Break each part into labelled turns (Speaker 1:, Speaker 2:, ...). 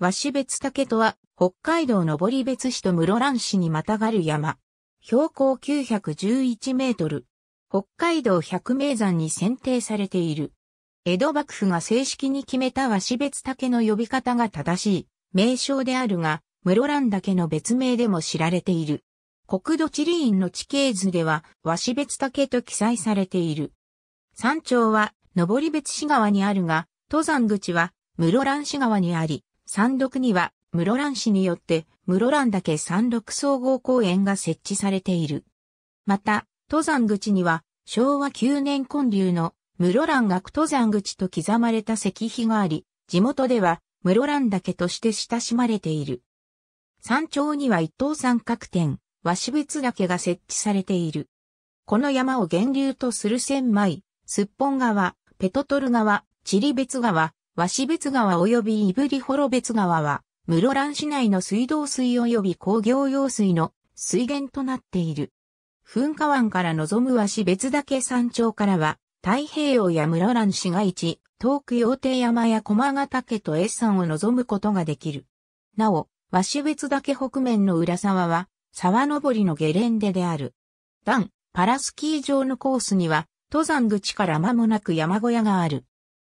Speaker 1: 和紙別竹とは、北海道登別市と室蘭市にまたがる山。標高911メートル。北海道百名山に選定されている。江戸幕府が正式に決めた和紙別竹の呼び方が正しい名称であるが、室蘭岳の別名でも知られている。国土地理院の地形図では、和紙別竹と記載されている。山頂は、登別市側にあるが、登山口は、室蘭市側にあり、山麓には、室蘭市によって、室蘭岳山麓総合公園が設置されている。また、登山口には、昭和9年建立の室蘭学登山口と刻まれた石碑があり、地元では室蘭岳として親しまれている。山頂には一等三角点、鷲別岳が設置されている。この山を源流とする千枚、すっぽん川、ペトトル川、チリ別川、和紙別川及び胆振幌別川は、室蘭市内の水道水及び工業用水の水源となっている。噴火湾から望む和紙別岳山頂からは、太平洋や室蘭市街地、遠く羊蹄山や駒ヶ岳と S 山を望むことができる。なお、和紙別岳北面の浦沢は、沢登りのゲレンデである。段、パラスキー場のコースには、登山口から間もなく山小屋がある。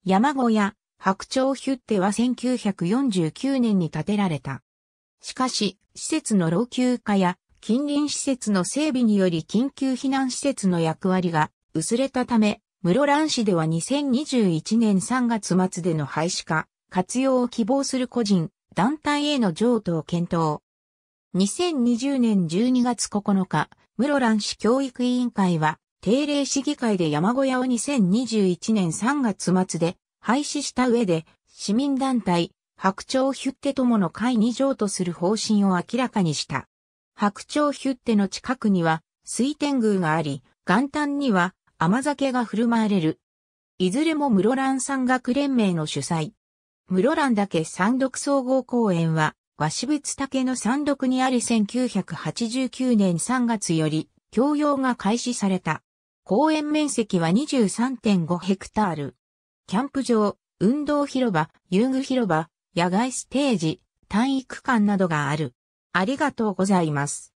Speaker 1: 山小屋、白鳥ヒュッテは1949年に建てられた。しかし、施設の老朽化や近隣施設の整備により緊急避難施設の役割が薄れたため、室蘭市では2021年3月末での廃止化、活用を希望する個人、団体への譲渡を検討。2020年12月9日、室蘭市教育委員会は、定例市議会で山小屋を2021年3月末で廃止した上で、市民団体、白鳥ヒュッテ友の会に譲渡する方針を明らかにした。白鳥ヒュッテの近くには、水天宮があり、元旦には甘酒が振る舞われる。いずれも室蘭山岳連盟の主催。室蘭岳山麓総合公園は、和紙仏竹の山麓にあり1989年3月より、供用が開始された。公園面積は23.5ヘクタール。キャンプ場、運動広場、遊具広場、野外ステージ、体育館などがある。ありがとうございます。